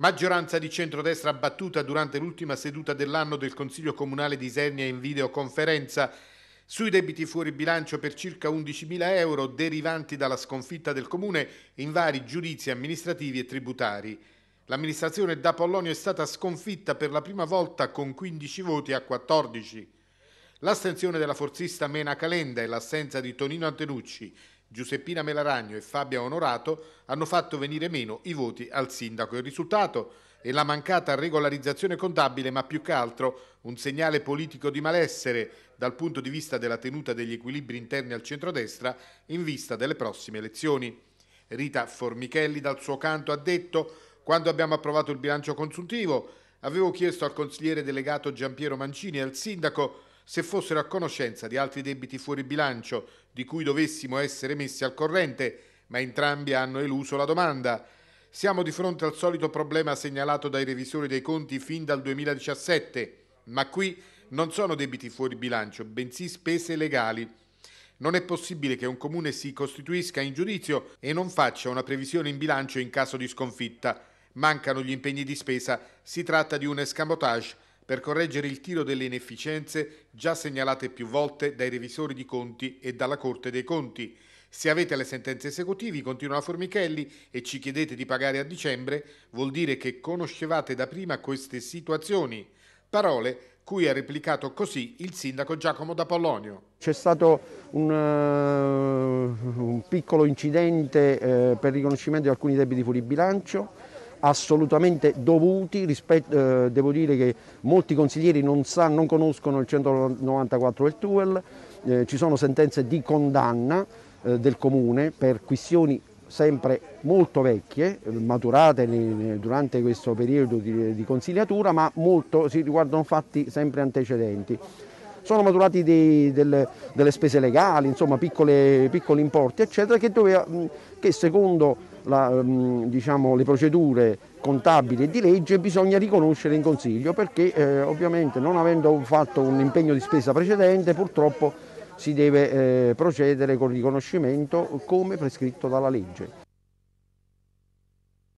Maggioranza di centrodestra battuta durante l'ultima seduta dell'anno del Consiglio Comunale di Isernia in videoconferenza sui debiti fuori bilancio per circa 11.000 euro derivanti dalla sconfitta del Comune in vari giudizi amministrativi e tributari. L'amministrazione da Pollonio è stata sconfitta per la prima volta con 15 voti a 14. L'astensione della forzista Mena Calenda e l'assenza di Tonino Antenucci Giuseppina Melaragno e Fabia Onorato hanno fatto venire meno i voti al sindaco. Il risultato è la mancata regolarizzazione contabile, ma più che altro un segnale politico di malessere dal punto di vista della tenuta degli equilibri interni al centrodestra in vista delle prossime elezioni. Rita Formichelli dal suo canto ha detto quando abbiamo approvato il bilancio consuntivo avevo chiesto al consigliere delegato Giampiero Mancini e al sindaco se fossero a conoscenza di altri debiti fuori bilancio di cui dovessimo essere messi al corrente, ma entrambi hanno eluso la domanda. Siamo di fronte al solito problema segnalato dai revisori dei conti fin dal 2017, ma qui non sono debiti fuori bilancio, bensì spese legali. Non è possibile che un comune si costituisca in giudizio e non faccia una previsione in bilancio in caso di sconfitta. Mancano gli impegni di spesa, si tratta di un escamotage per correggere il tiro delle inefficienze già segnalate più volte dai revisori di conti e dalla Corte dei Conti. Se avete le sentenze esecutivi, continua Formichelli, e ci chiedete di pagare a dicembre, vuol dire che conoscevate da prima queste situazioni. Parole cui ha replicato così il sindaco Giacomo D'Apollonio. C'è stato un, uh, un piccolo incidente uh, per riconoscimento di alcuni debiti fuori bilancio assolutamente dovuti, rispetto, eh, devo dire che molti consiglieri non, sa, non conoscono il 194 del TUEL, eh, ci sono sentenze di condanna eh, del comune per questioni sempre molto vecchie, eh, maturate durante questo periodo di, di consigliatura, ma molto, si riguardano fatti sempre antecedenti sono maturati dei, delle, delle, spese legali, insomma piccole, piccoli importi eccetera che, doveva, che secondo la, ehm, diciamo, le procedure contabili e di legge bisogna riconoscere in consiglio perché eh, ovviamente non avendo fatto un impegno di spesa precedente purtroppo si deve eh, procedere il riconoscimento come prescritto dalla legge.